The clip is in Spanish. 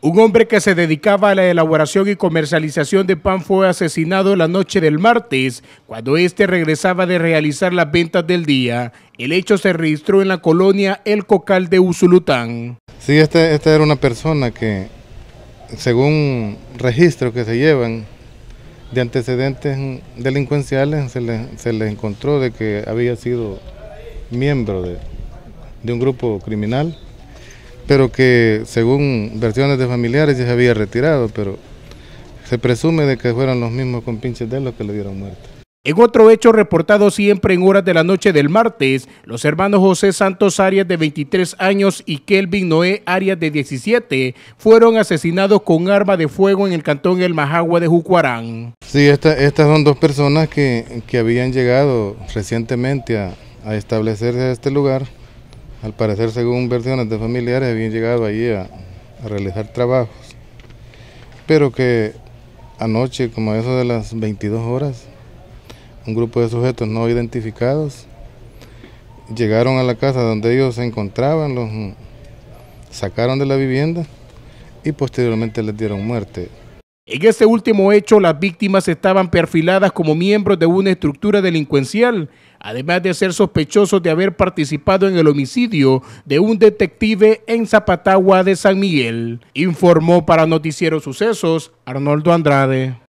Un hombre que se dedicaba a la elaboración y comercialización de pan fue asesinado la noche del martes cuando éste regresaba de realizar las ventas del día. El hecho se registró en la colonia El Cocal de Usulután. Sí, esta este era una persona que, según registros que se llevan de antecedentes delincuenciales, se le, encontró de que había sido miembro de, de un grupo criminal pero que según versiones de familiares ya se había retirado, pero se presume de que fueron los mismos compinches de los que le dieron muerte. En otro hecho reportado siempre en horas de la noche del martes, los hermanos José Santos Arias de 23 años y Kelvin Noé Arias de 17 fueron asesinados con arma de fuego en el cantón El Majagua de Jucuarán. Sí, estas son dos personas que, que habían llegado recientemente a, a establecerse a este lugar al parecer, según versiones de familiares, habían llegado allí a, realizar trabajos, pero que anoche, como a eso de las 22 horas, un grupo de sujetos no identificados llegaron a la casa donde ellos se encontraban, los sacaron de la vivienda y posteriormente les dieron muerte. En este último hecho, las víctimas estaban perfiladas como miembros de una estructura delincuencial además de ser sospechoso de haber participado en el homicidio de un detective en Zapatagua de San Miguel, informó para Noticiero Sucesos Arnoldo Andrade.